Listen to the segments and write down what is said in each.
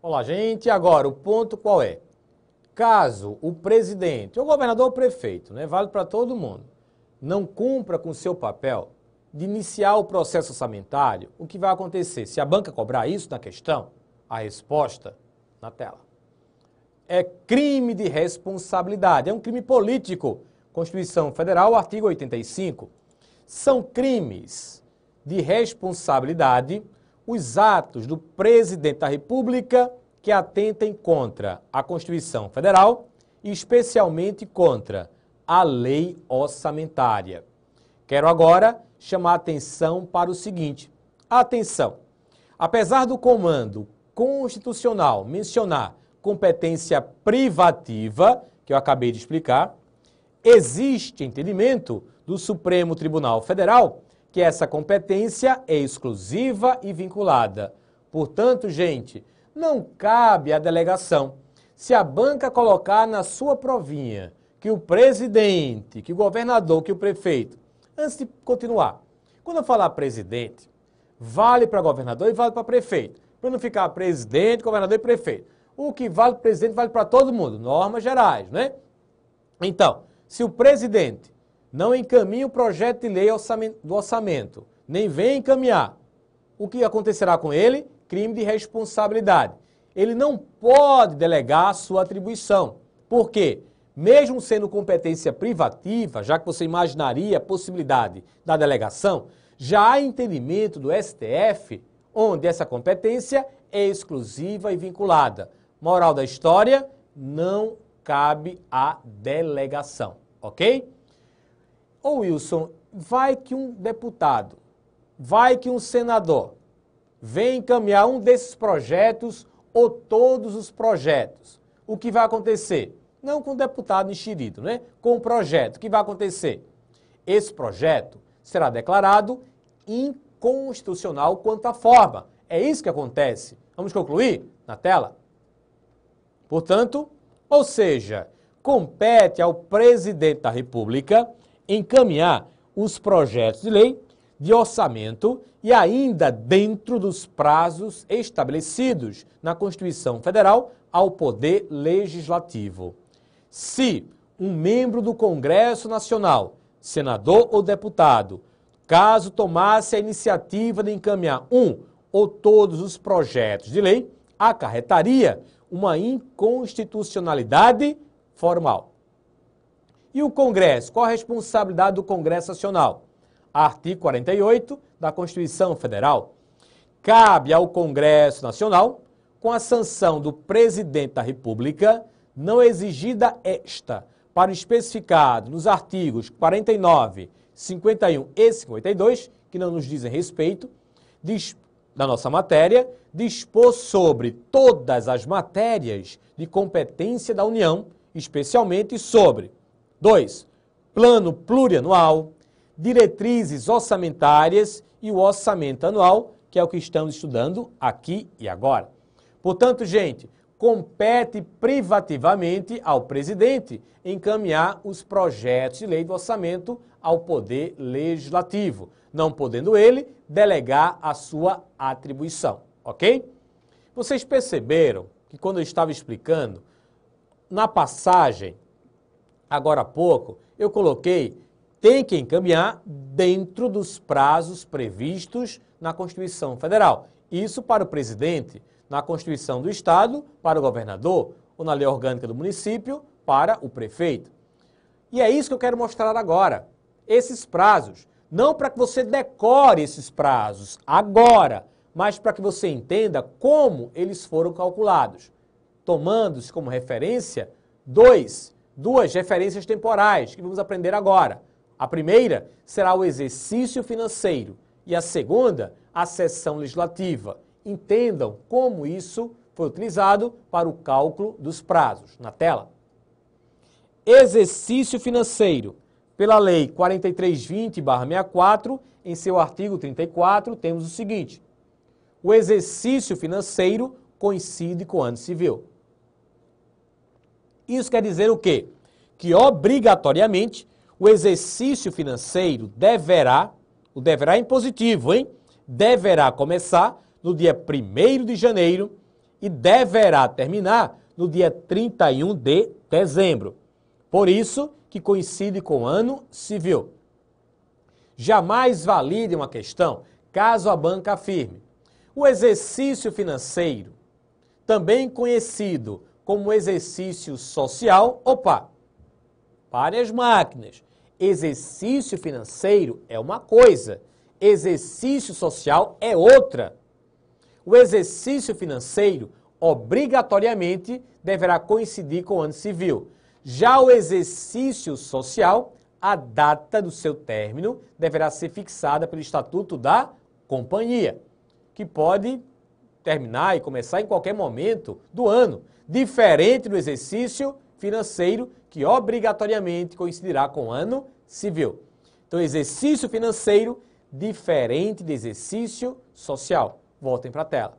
Olá, gente. Agora, o ponto qual é? Caso o presidente, o governador ou prefeito, né, vale para todo mundo, não cumpra com seu papel de iniciar o processo orçamentário, o que vai acontecer? Se a banca cobrar isso na questão, a resposta na tela. É crime de responsabilidade, é um crime político. Constituição Federal, artigo 85. São crimes de responsabilidade os atos do presidente da República que atentem contra a Constituição Federal e especialmente contra a lei orçamentária. Quero agora chamar a atenção para o seguinte: atenção! Apesar do comando constitucional mencionar competência privativa, que eu acabei de explicar, existe entendimento do Supremo Tribunal Federal que essa competência é exclusiva e vinculada. Portanto, gente, não cabe à delegação. Se a banca colocar na sua provinha que o presidente, que o governador, que o prefeito, antes de continuar, quando eu falar presidente, vale para governador e vale para prefeito para não ficar presidente, governador e prefeito. O que vale para o presidente vale para todo mundo, normas gerais, né? Então, se o presidente não encaminha o projeto de lei do orçamento, nem vem encaminhar, o que acontecerá com ele? Crime de responsabilidade. Ele não pode delegar a sua atribuição. Por quê? Mesmo sendo competência privativa, já que você imaginaria a possibilidade da delegação, já há entendimento do STF onde essa competência é exclusiva e vinculada. Moral da história: não cabe à delegação, ok? Ô Wilson, vai que um deputado, vai que um senador vem encaminhar um desses projetos ou todos os projetos. O que vai acontecer? Não com o deputado inscrito, né? Com o projeto. O que vai acontecer? Esse projeto será declarado inconstitucional constitucional quanto à forma. É isso que acontece. Vamos concluir na tela? Portanto, ou seja, compete ao presidente da República encaminhar os projetos de lei de orçamento e ainda dentro dos prazos estabelecidos na Constituição Federal ao Poder Legislativo. Se um membro do Congresso Nacional, senador ou deputado, caso tomasse a iniciativa de encaminhar um ou todos os projetos de lei, acarretaria uma inconstitucionalidade formal. E o Congresso? Qual a responsabilidade do Congresso Nacional? Artigo 48 da Constituição Federal. Cabe ao Congresso Nacional, com a sanção do Presidente da República, não exigida esta, para o especificado nos artigos 49 51 e 52, que não nos dizem respeito, diz, da nossa matéria, dispor sobre todas as matérias de competência da União, especialmente sobre 2. Plano plurianual, diretrizes orçamentárias e o orçamento anual, que é o que estamos estudando aqui e agora. Portanto, gente, compete privativamente ao presidente encaminhar os projetos de lei do orçamento ao Poder Legislativo, não podendo ele delegar a sua atribuição, ok? Vocês perceberam que quando eu estava explicando, na passagem, agora há pouco, eu coloquei tem que encaminhar dentro dos prazos previstos na Constituição Federal. Isso para o presidente na Constituição do Estado para o governador ou na lei orgânica do município para o prefeito. E é isso que eu quero mostrar agora. Esses prazos. Não para que você decore esses prazos agora, mas para que você entenda como eles foram calculados, tomando-se como referência dois, duas referências temporais que vamos aprender agora. A primeira será o exercício financeiro e a segunda, a sessão legislativa entendam como isso foi utilizado para o cálculo dos prazos. Na tela. Exercício financeiro. Pela Lei 4320-64, em seu artigo 34, temos o seguinte: o exercício financeiro coincide com o ano civil. Isso quer dizer o quê? Que obrigatoriamente o exercício financeiro deverá, o deverá em positivo, hein? Deverá começar no dia 1 de janeiro e deverá terminar no dia 31 de dezembro. Por isso que coincide com o ano civil. Jamais valide uma questão caso a banca afirme. O exercício financeiro, também conhecido como exercício social, opa, pare as máquinas. Exercício financeiro é uma coisa, exercício social é outra o exercício financeiro obrigatoriamente deverá coincidir com o ano civil. Já o exercício social, a data do seu término deverá ser fixada pelo Estatuto da Companhia, que pode terminar e começar em qualquer momento do ano, diferente do exercício financeiro, que obrigatoriamente coincidirá com o ano civil. Então, exercício financeiro diferente de exercício social. Voltem para a tela.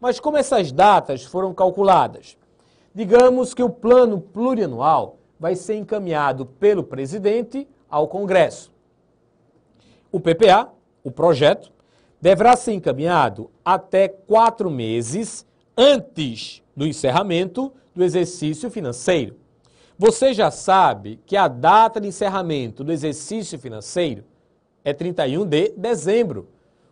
Mas como essas datas foram calculadas? Digamos que o plano plurianual vai ser encaminhado pelo presidente ao Congresso. O PPA, o projeto, deverá ser encaminhado até quatro meses antes do encerramento do exercício financeiro. Você já sabe que a data de encerramento do exercício financeiro é 31 de dezembro.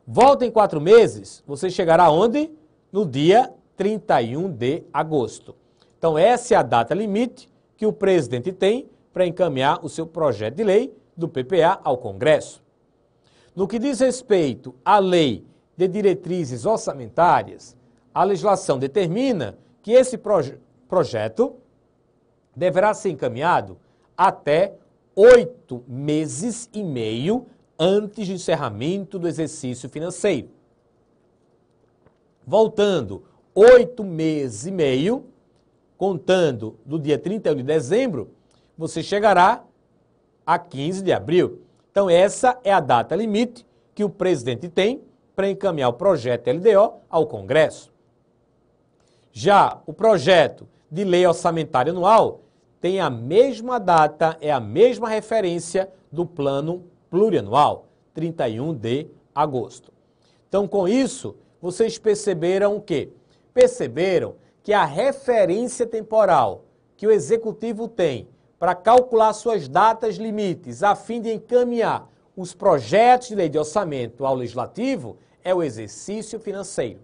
Volta em quatro meses, você chegará onde? No dia 31 de agosto. Então, essa é a data limite que o presidente tem para encaminhar o seu projeto de lei do PPA ao Congresso. No que diz respeito à lei de diretrizes orçamentárias, a legislação determina que esse proje projeto deverá ser encaminhado até oito meses e meio antes do encerramento do exercício financeiro. Voltando oito meses e meio, contando do dia 31 de dezembro, você chegará a 15 de abril. Então, essa é a data limite que o presidente tem para encaminhar o projeto LDO ao Congresso. Já o projeto de lei orçamentária anual tem a mesma data, é a mesma referência do plano plurianual, 31 de agosto. Então, com isso, vocês perceberam o quê? Perceberam que a referência temporal que o executivo tem para calcular suas datas limites a fim de encaminhar os projetos de lei de orçamento ao legislativo é o exercício financeiro.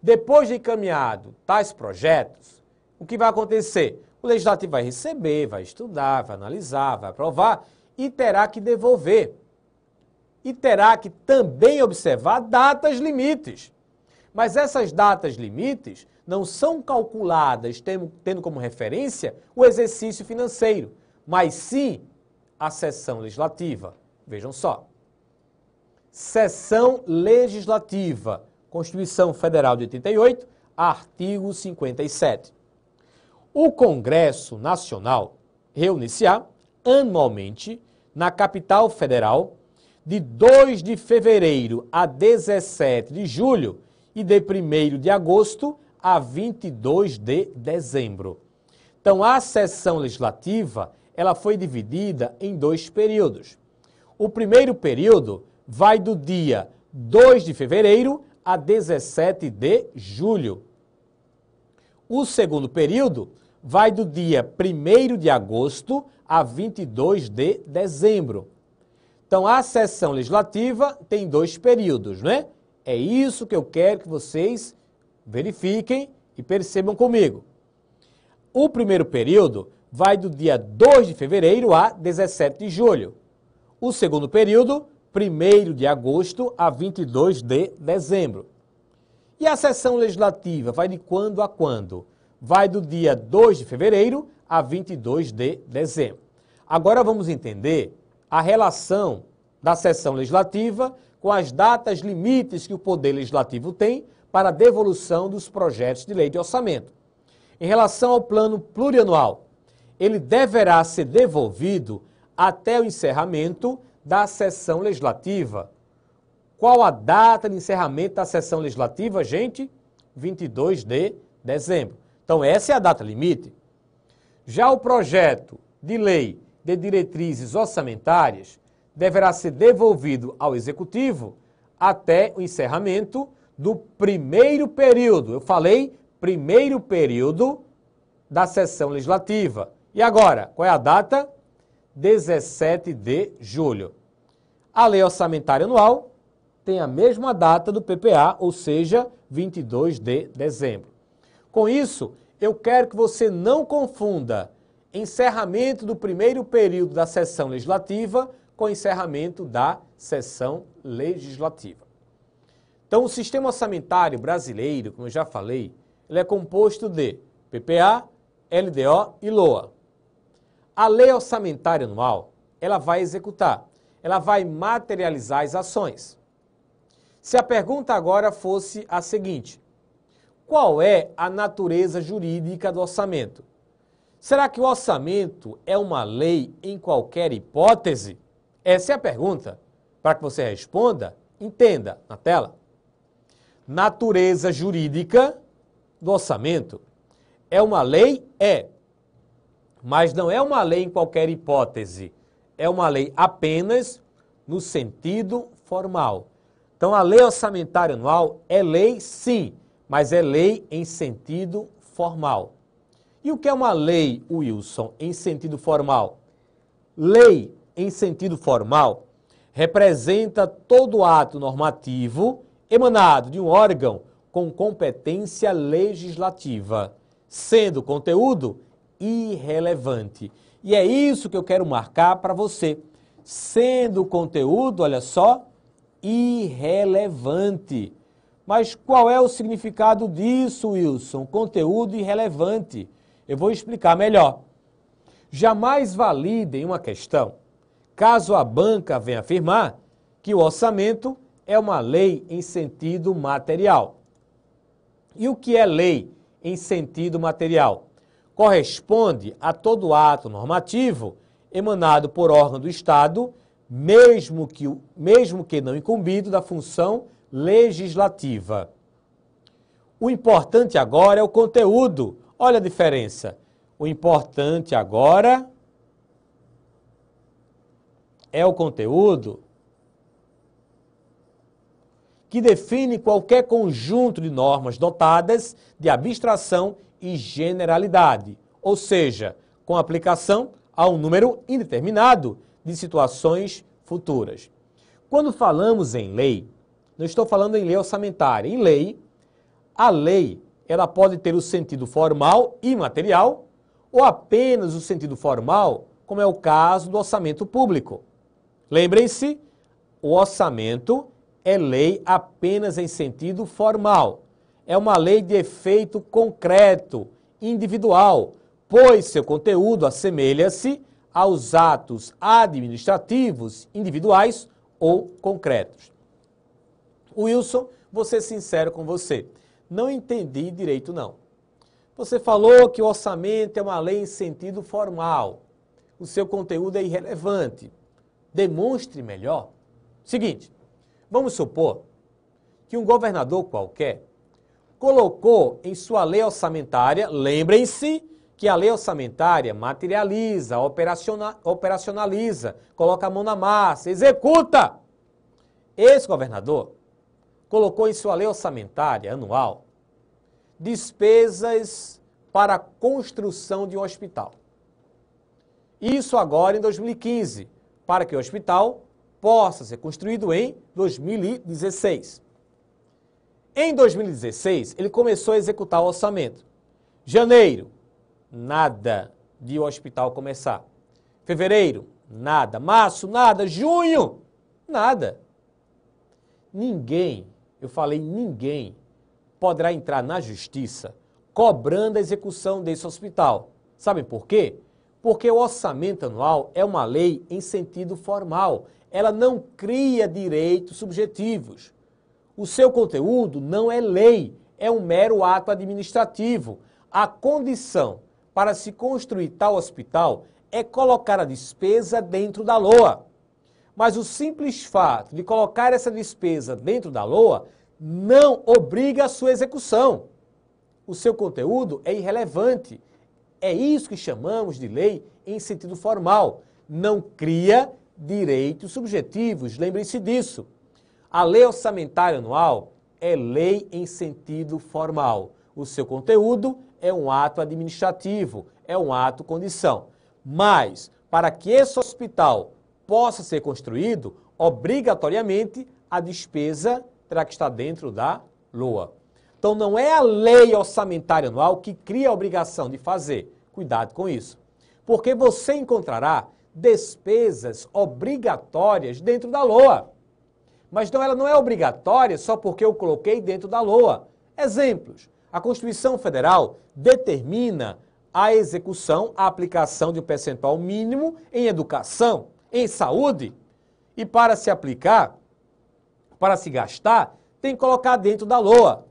Depois de encaminhado tais projetos, o que vai acontecer? O legislativo vai receber, vai estudar, vai analisar, vai aprovar e terá que devolver. E terá que também observar datas limites. Mas essas datas limites não são calculadas tendo como referência o exercício financeiro, mas sim a sessão legislativa. Vejam só. Sessão legislativa, Constituição Federal de 88, artigo 57. O Congresso Nacional reunir se á anualmente na capital federal, de 2 de fevereiro a 17 de julho e de 1 de agosto a 22 de dezembro. Então, a sessão legislativa ela foi dividida em dois períodos. O primeiro período vai do dia 2 de fevereiro a 17 de julho. O segundo período vai do dia 1 de agosto a 22 de dezembro. Então, a sessão legislativa tem dois períodos, não é? É isso que eu quero que vocês verifiquem e percebam comigo. O primeiro período vai do dia 2 de fevereiro a 17 de julho. O segundo período, 1 de agosto a 22 de dezembro. E a sessão legislativa vai de quando a quando? Vai do dia 2 de fevereiro a 22 de dezembro. Agora vamos entender a relação da sessão legislativa com as datas limites que o Poder Legislativo tem para a devolução dos projetos de lei de orçamento. Em relação ao plano plurianual, ele deverá ser devolvido até o encerramento da sessão legislativa. Qual a data de encerramento da sessão legislativa, gente? 22 de dezembro. Então, essa é a data limite. Já o projeto de lei de diretrizes orçamentárias deverá ser devolvido ao Executivo até o encerramento do primeiro período. Eu falei primeiro período da sessão legislativa. E agora, qual é a data? 17 de julho. A lei orçamentária anual tem a mesma data do PPA, ou seja, 22 de dezembro. Com isso, eu quero que você não confunda encerramento do primeiro período da sessão legislativa com encerramento da sessão legislativa. Então, o sistema orçamentário brasileiro, como eu já falei, ele é composto de PPA, LDO e LOA. A lei orçamentária anual, ela vai executar, ela vai materializar as ações. Se a pergunta agora fosse a seguinte: qual é a natureza jurídica do orçamento. Será que o orçamento é uma lei em qualquer hipótese? Essa é a pergunta. Para que você responda, entenda na tela. Natureza jurídica do orçamento. É uma lei? É. Mas não é uma lei em qualquer hipótese. É uma lei apenas no sentido formal. Então, a lei orçamentária anual é lei, sim mas é lei em sentido formal. E o que é uma lei, Wilson, em sentido formal? Lei em sentido formal representa todo ato normativo emanado de um órgão com competência legislativa, sendo conteúdo irrelevante. E é isso que eu quero marcar para você. Sendo conteúdo, olha só, irrelevante. Mas qual é o significado disso, Wilson? Conteúdo irrelevante. Eu vou explicar melhor. Jamais validem uma questão caso a banca venha afirmar que o orçamento é uma lei em sentido material. E o que é lei em sentido material? Corresponde a todo ato normativo emanado por órgão do Estado, mesmo que, mesmo que não incumbido da função legislativa. O importante agora é o conteúdo. Olha a diferença. O importante agora é o conteúdo que define qualquer conjunto de normas dotadas de abstração e generalidade, ou seja, com aplicação a um número indeterminado de situações futuras. Quando falamos em lei, não estou falando em lei orçamentária. Em lei, a lei ela pode ter o sentido formal e material ou apenas o sentido formal, como é o caso do orçamento público. Lembrem-se, o orçamento é lei apenas em sentido formal. É uma lei de efeito concreto, individual, pois seu conteúdo assemelha-se aos atos administrativos individuais ou concretos. Wilson, vou ser sincero com você. Não entendi direito, não. Você falou que o orçamento é uma lei em sentido formal. O seu conteúdo é irrelevante. Demonstre melhor. Seguinte, vamos supor que um governador qualquer colocou em sua lei orçamentária, lembrem-se que a lei orçamentária materializa, operacionaliza, coloca a mão na massa, executa. Esse governador colocou em sua lei orçamentária anual despesas para a construção de um hospital. Isso agora em 2015, para que o hospital possa ser construído em 2016. Em 2016, ele começou a executar o orçamento. Janeiro, nada de o hospital começar. Fevereiro, nada. Março, nada. Junho, nada. Ninguém eu falei: ninguém poderá entrar na justiça cobrando a execução desse hospital. Sabem por quê? Porque o orçamento anual é uma lei em sentido formal. Ela não cria direitos subjetivos. O seu conteúdo não é lei, é um mero ato administrativo. A condição para se construir tal hospital é colocar a despesa dentro da LOA mas o simples fato de colocar essa despesa dentro da LOA não obriga a sua execução. O seu conteúdo é irrelevante. É isso que chamamos de lei em sentido formal. Não cria direitos subjetivos, lembrem-se disso. A lei orçamentária anual é lei em sentido formal. O seu conteúdo é um ato administrativo, é um ato condição. Mas, para que esse hospital possa ser construído, obrigatoriamente a despesa terá que estar dentro da LOA. Então não é a lei orçamentária anual que cria a obrigação de fazer. Cuidado com isso. Porque você encontrará despesas obrigatórias dentro da LOA. Mas não, ela não é obrigatória só porque eu coloquei dentro da LOA. Exemplos. A Constituição Federal determina a execução, a aplicação de um percentual mínimo em educação em saúde e para se aplicar, para se gastar, tem que colocar dentro da LOA.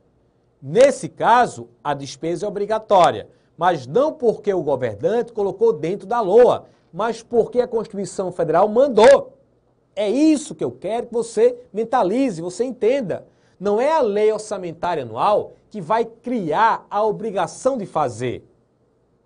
Nesse caso, a despesa é obrigatória, mas não porque o governante colocou dentro da LOA, mas porque a Constituição Federal mandou. É isso que eu quero que você mentalize, você entenda. Não é a lei orçamentária anual que vai criar a obrigação de fazer.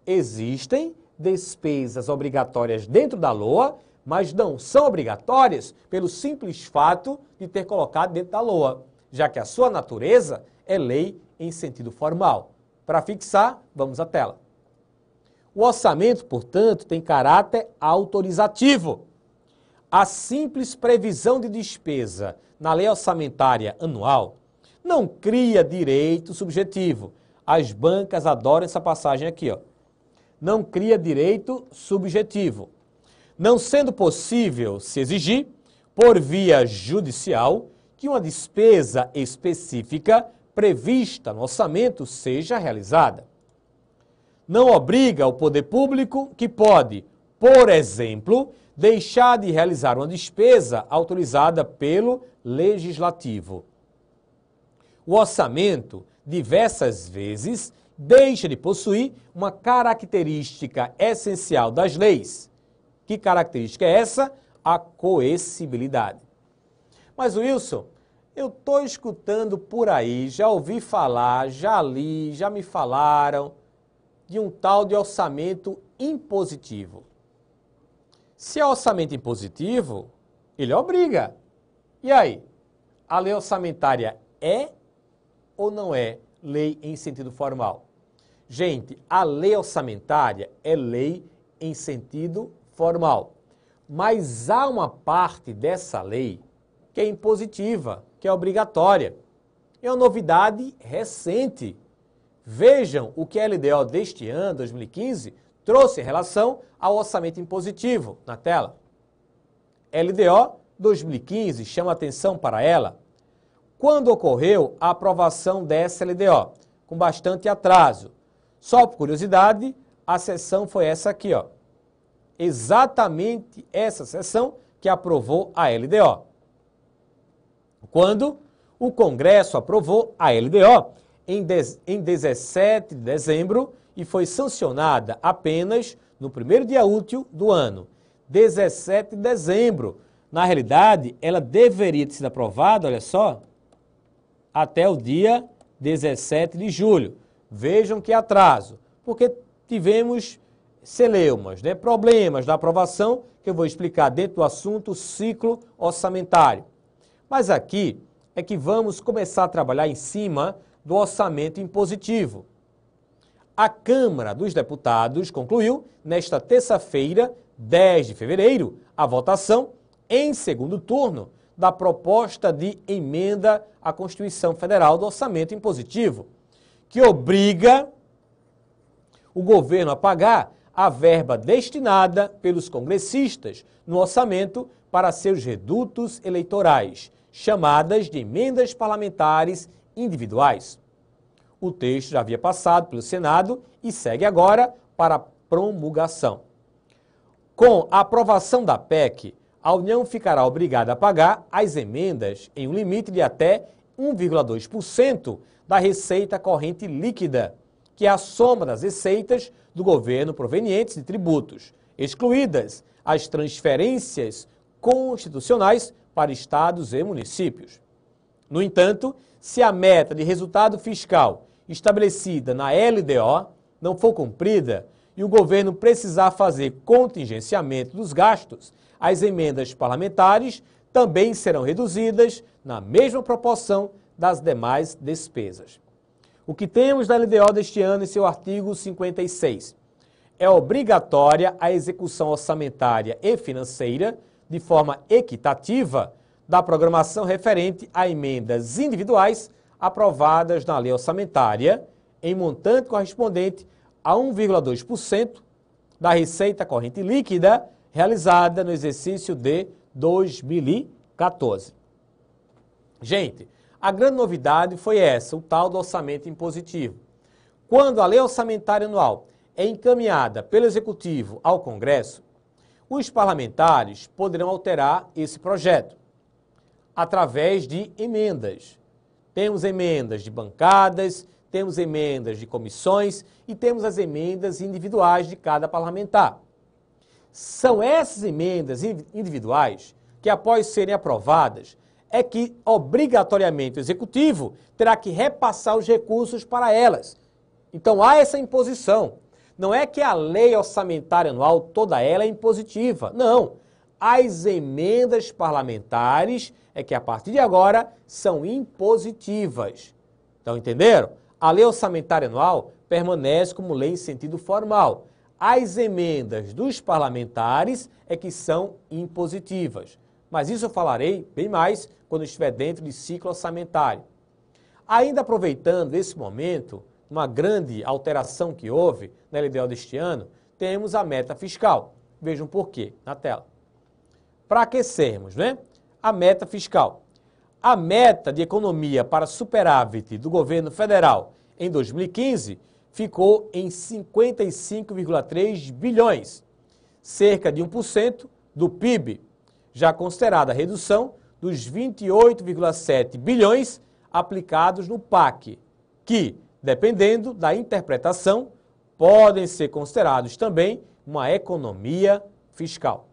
Existem despesas obrigatórias dentro da LOA mas não são obrigatórias pelo simples fato de ter colocado dentro da LOA, já que a sua natureza é lei em sentido formal. Para fixar, vamos à tela. O orçamento, portanto, tem caráter autorizativo. A simples previsão de despesa na lei orçamentária anual não cria direito subjetivo. As bancas adoram essa passagem aqui, ó. Não cria direito subjetivo não sendo possível se exigir, por via judicial, que uma despesa específica prevista no orçamento seja realizada. Não obriga o poder público que pode, por exemplo, deixar de realizar uma despesa autorizada pelo legislativo. O orçamento, diversas vezes, deixa de possuir uma característica essencial das leis, que característica é essa? A coercibilidade. Mas Wilson, eu estou escutando por aí, já ouvi falar, já li, já me falaram de um tal de orçamento impositivo. Se é orçamento impositivo, ele obriga. E aí? A lei orçamentária é ou não é lei em sentido formal? Gente, a lei orçamentária é lei em sentido formal. Mas há uma parte dessa lei que é impositiva, que é obrigatória. É uma novidade recente. Vejam o que a LDO deste ano, 2015, trouxe em relação ao orçamento impositivo na tela. LDO 2015 chama atenção para ela quando ocorreu a aprovação dessa LDO, com bastante atraso. Só por curiosidade, a sessão foi essa aqui, ó exatamente essa sessão que aprovou a LDO. Quando o Congresso aprovou a LDO em, em 17 de dezembro e foi sancionada apenas no primeiro dia útil do ano, 17 de dezembro. Na realidade, ela deveria ter sido aprovada, olha só, até o dia 17 de julho. Vejam que atraso, porque tivemos celeumas, né? problemas da aprovação, que eu vou explicar dentro do assunto ciclo orçamentário. Mas aqui é que vamos começar a trabalhar em cima do orçamento impositivo. A Câmara dos Deputados concluiu, nesta terça-feira, 10 de fevereiro, a votação, em segundo turno, da proposta de emenda à Constituição Federal do Orçamento Impositivo, que obriga o governo a pagar a verba destinada pelos congressistas no orçamento para seus redutos eleitorais, chamadas de emendas parlamentares individuais. O texto já havia passado pelo Senado e segue agora para promulgação. Com a aprovação da PEC, a União ficará obrigada a pagar as emendas em um limite de até 1,2% da receita corrente líquida, que é a soma das receitas do governo provenientes de tributos, excluídas as transferências constitucionais para estados e municípios. No entanto, se a meta de resultado fiscal estabelecida na LDO não for cumprida e o governo precisar fazer contingenciamento dos gastos, as emendas parlamentares também serão reduzidas na mesma proporção das demais despesas. O que temos na LDO deste ano em seu artigo 56? É obrigatória a execução orçamentária e financeira, de forma equitativa, da programação referente a emendas individuais aprovadas na lei orçamentária, em montante correspondente a 1,2% da receita corrente líquida realizada no exercício de 2014. Gente, a grande novidade foi essa, o tal do orçamento impositivo. Quando a lei orçamentária anual é encaminhada pelo Executivo ao Congresso, os parlamentares poderão alterar esse projeto através de emendas. Temos emendas de bancadas, temos emendas de comissões e temos as emendas individuais de cada parlamentar. São essas emendas individuais que, após serem aprovadas, é que obrigatoriamente o executivo terá que repassar os recursos para elas. Então há essa imposição. Não é que a lei orçamentária anual toda ela é impositiva. Não. As emendas parlamentares é que a partir de agora são impositivas. Então entenderam? A lei orçamentária anual permanece como lei em sentido formal. As emendas dos parlamentares é que são impositivas mas isso eu falarei bem mais quando estiver dentro de ciclo orçamentário. Ainda aproveitando esse momento, uma grande alteração que houve na LDO deste ano, temos a meta fiscal. Vejam por quê na tela. Para aquecermos, né? A meta fiscal. A meta de economia para superávit do governo federal em 2015 ficou em 55,3 bilhões, cerca de 1% do PIB já considerada a redução dos 28,7 bilhões aplicados no PAC, que, dependendo da interpretação, podem ser considerados também uma economia fiscal.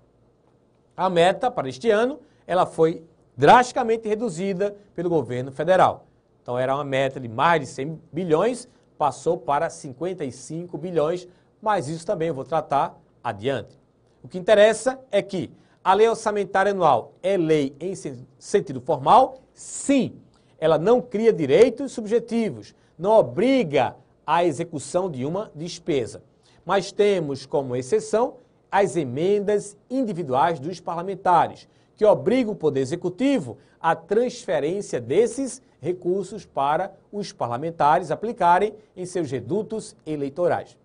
A meta para este ano, ela foi drasticamente reduzida pelo governo federal. Então era uma meta de mais de 100 bilhões, passou para 55 bilhões, mas isso também eu vou tratar adiante. O que interessa é que a lei orçamentária anual é lei em sentido formal? Sim. Ela não cria direitos subjetivos, não obriga à execução de uma despesa. Mas temos como exceção as emendas individuais dos parlamentares, que obrigam o Poder Executivo à transferência desses recursos para os parlamentares aplicarem em seus redutos eleitorais.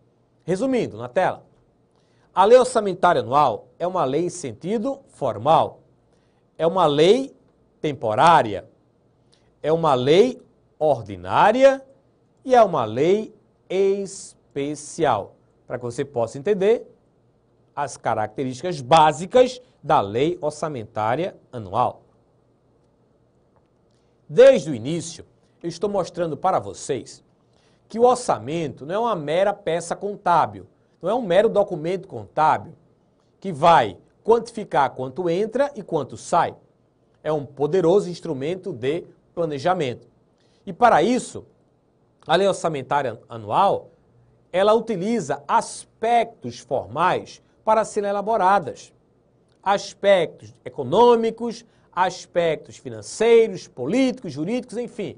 Resumindo, na tela. A lei orçamentária anual é uma lei em sentido formal. É uma lei temporária. É uma lei ordinária e é uma lei especial. Para que você possa entender as características básicas da lei orçamentária anual. Desde o início, eu estou mostrando para vocês que o orçamento não é uma mera peça contábil não é um mero documento contábil que vai quantificar quanto entra e quanto sai. É um poderoso instrumento de planejamento. E para isso, a lei orçamentária anual, ela utiliza aspectos formais para serem elaboradas. Aspectos econômicos, aspectos financeiros, políticos, jurídicos, enfim.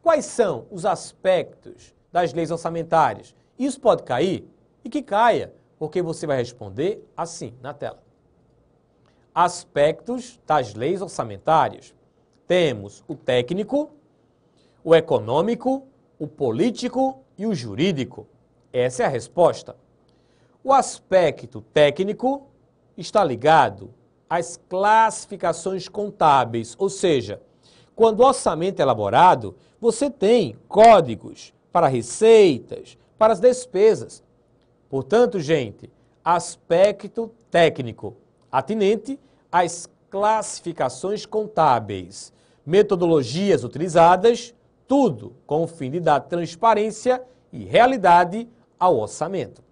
Quais são os aspectos das leis orçamentárias? Isso pode cair? e que caia, porque você vai responder assim na tela. Aspectos das leis orçamentárias. Temos o técnico, o econômico, o político e o jurídico. Essa é a resposta. O aspecto técnico está ligado às classificações contábeis, ou seja, quando o orçamento é elaborado, você tem códigos para receitas, para as despesas. Portanto, gente, aspecto técnico atinente às classificações contábeis, metodologias utilizadas, tudo com o fim de dar transparência e realidade ao orçamento.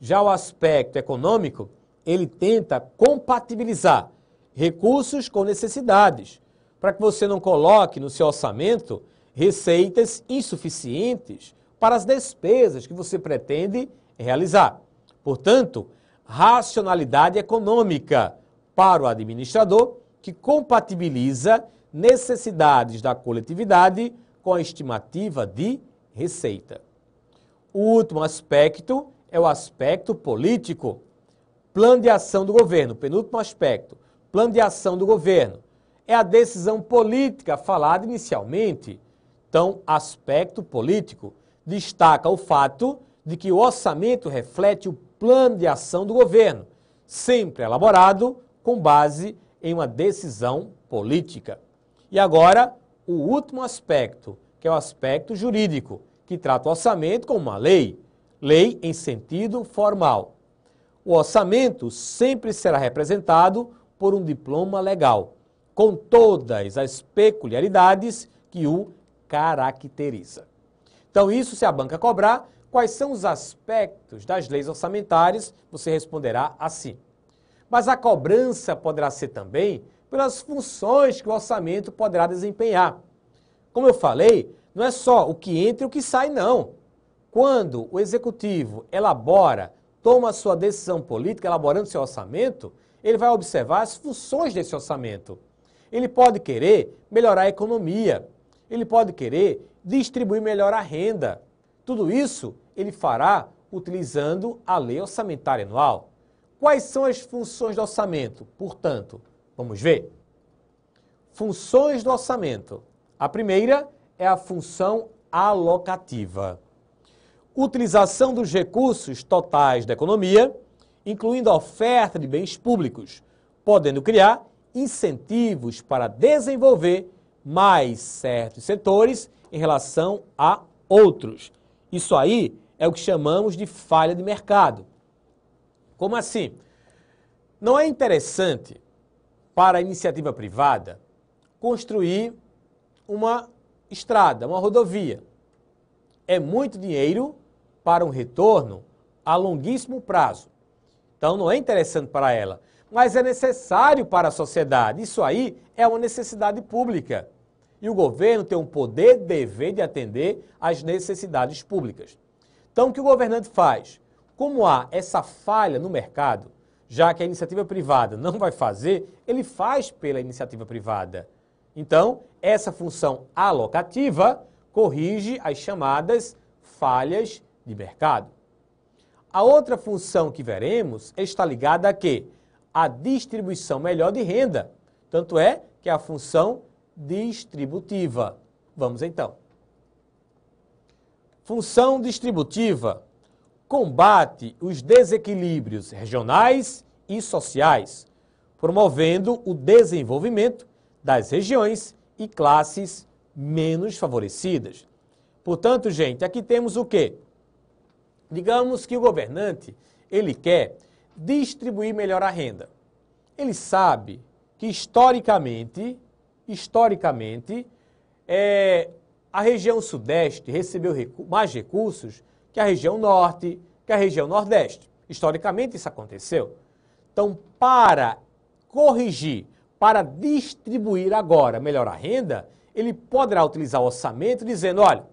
Já o aspecto econômico, ele tenta compatibilizar recursos com necessidades, para que você não coloque no seu orçamento receitas insuficientes para as despesas que você pretende realizar. Portanto, racionalidade econômica para o administrador que compatibiliza necessidades da coletividade com a estimativa de receita. O último aspecto é o aspecto político. Plano de ação do governo, penúltimo aspecto. Plano de ação do governo é a decisão política falada inicialmente. Então, aspecto político destaca o fato de que o orçamento reflete o plano de ação do governo, sempre elaborado com base em uma decisão política. E agora, o último aspecto, que é o aspecto jurídico, que trata o orçamento como uma lei, lei em sentido formal. O orçamento sempre será representado por um diploma legal, com todas as peculiaridades que o caracteriza. Então, isso se a banca cobrar, quais são os aspectos das leis orçamentárias? Você responderá assim. Mas a cobrança poderá ser também pelas funções que o orçamento poderá desempenhar. Como eu falei, não é só o que entra e o que sai, não. Quando o executivo elabora, toma sua decisão política, elaborando seu orçamento, ele vai observar as funções desse orçamento. Ele pode querer melhorar a economia, ele pode querer distribuir melhor a renda. Tudo isso ele fará utilizando a lei orçamentária anual. Quais são as funções do orçamento? Portanto, vamos ver. Funções do orçamento. A primeira é a função alocativa. Utilização dos recursos totais da economia, incluindo a oferta de bens públicos, podendo criar incentivos para desenvolver mais certos setores em relação a outros. Isso aí é o que chamamos de falha de mercado. Como assim? Não é interessante para a iniciativa privada construir uma estrada, uma rodovia. É muito dinheiro para um retorno a longuíssimo prazo. Então não é interessante para ela, mas é necessário para a sociedade. Isso aí é uma necessidade pública e o governo tem um poder dever de atender às necessidades públicas. Então, o que o governante faz? Como há essa falha no mercado, já que a iniciativa privada não vai fazer, ele faz pela iniciativa privada. Então, essa função alocativa corrige as chamadas falhas de mercado. A outra função que veremos está ligada a quê? A distribuição melhor de renda. Tanto é que a função distributiva. Vamos então. Função distributiva combate os desequilíbrios regionais e sociais, promovendo o desenvolvimento das regiões e classes menos favorecidas. Portanto, gente, aqui temos o quê? Digamos que o governante, ele quer distribuir melhor a renda. Ele sabe que historicamente historicamente, é, a região Sudeste recebeu recu mais recursos que a região Norte, que a região Nordeste. Historicamente, isso aconteceu. Então, para corrigir, para distribuir agora melhor a renda, ele poderá utilizar o orçamento dizendo: olha,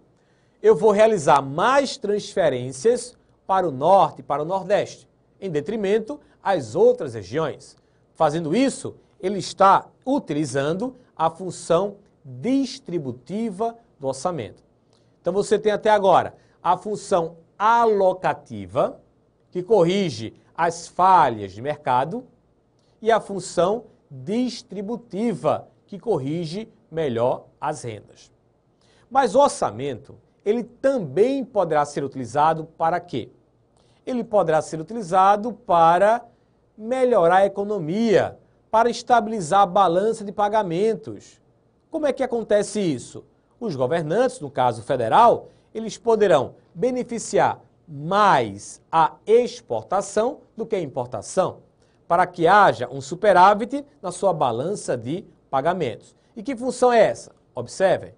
eu vou realizar mais transferências para o Norte e para o Nordeste, em detrimento às outras regiões. Fazendo isso, ele está utilizando a função distributiva do orçamento. Então você tem até agora a função alocativa, que corrige as falhas de mercado, e a função distributiva, que corrige melhor as rendas. Mas o orçamento, ele também poderá ser utilizado para quê? Ele poderá ser utilizado para melhorar a economia, para estabilizar a balança de pagamentos. Como é que acontece isso? Os governantes, no caso federal, eles poderão beneficiar mais a exportação do que a importação, para que haja um superávit na sua balança de pagamentos. E que função é essa? Observem.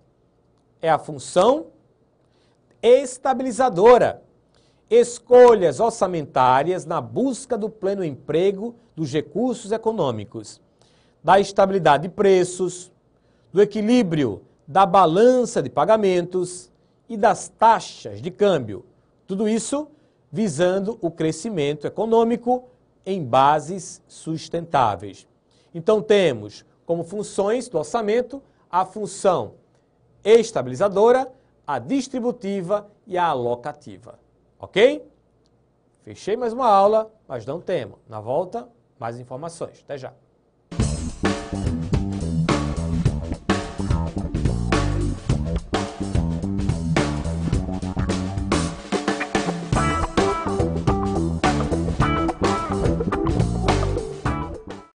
É a função estabilizadora escolhas orçamentárias na busca do pleno emprego dos recursos econômicos, da estabilidade de preços, do equilíbrio da balança de pagamentos e das taxas de câmbio. Tudo isso visando o crescimento econômico em bases sustentáveis. Então, temos como funções do orçamento a função estabilizadora, a distributiva e a alocativa. Ok? Fechei mais uma aula, mas não tema. Na volta, mais informações. Até já.